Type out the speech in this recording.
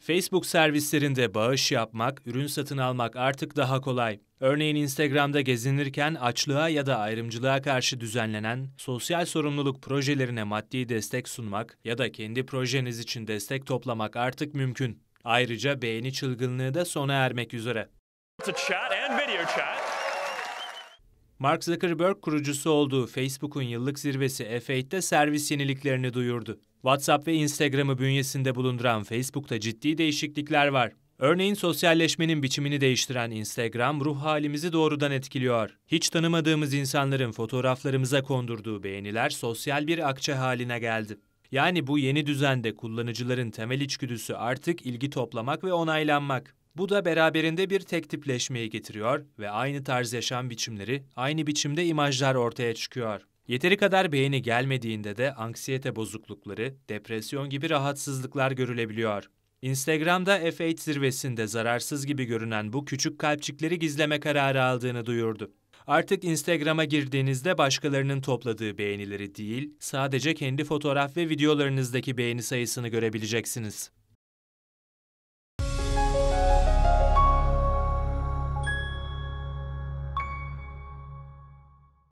Facebook servislerinde bağış yapmak, ürün satın almak artık daha kolay. Örneğin Instagram'da gezinirken açlığa ya da ayrımcılığa karşı düzenlenen sosyal sorumluluk projelerine maddi destek sunmak ya da kendi projeniz için destek toplamak artık mümkün. Ayrıca beğeni çılgınlığı da sona ermek üzere. Mark Zuckerberg kurucusu olduğu Facebook'un yıllık zirvesi F8'te servis yeniliklerini duyurdu. WhatsApp ve Instagram'ı bünyesinde bulunduran Facebook'ta ciddi değişiklikler var. Örneğin sosyalleşmenin biçimini değiştiren Instagram ruh halimizi doğrudan etkiliyor. Hiç tanımadığımız insanların fotoğraflarımıza kondurduğu beğeniler sosyal bir akçe haline geldi. Yani bu yeni düzende kullanıcıların temel içgüdüsü artık ilgi toplamak ve onaylanmak. Bu da beraberinde bir tek tipleşmeyi getiriyor ve aynı tarz yaşam biçimleri, aynı biçimde imajlar ortaya çıkıyor. Yeteri kadar beğeni gelmediğinde de anksiyete bozuklukları, depresyon gibi rahatsızlıklar görülebiliyor. Instagram'da F8 zirvesinde zararsız gibi görünen bu küçük kalpçikleri gizleme kararı aldığını duyurdu. Artık Instagram'a girdiğinizde başkalarının topladığı beğenileri değil, sadece kendi fotoğraf ve videolarınızdaki beğeni sayısını görebileceksiniz.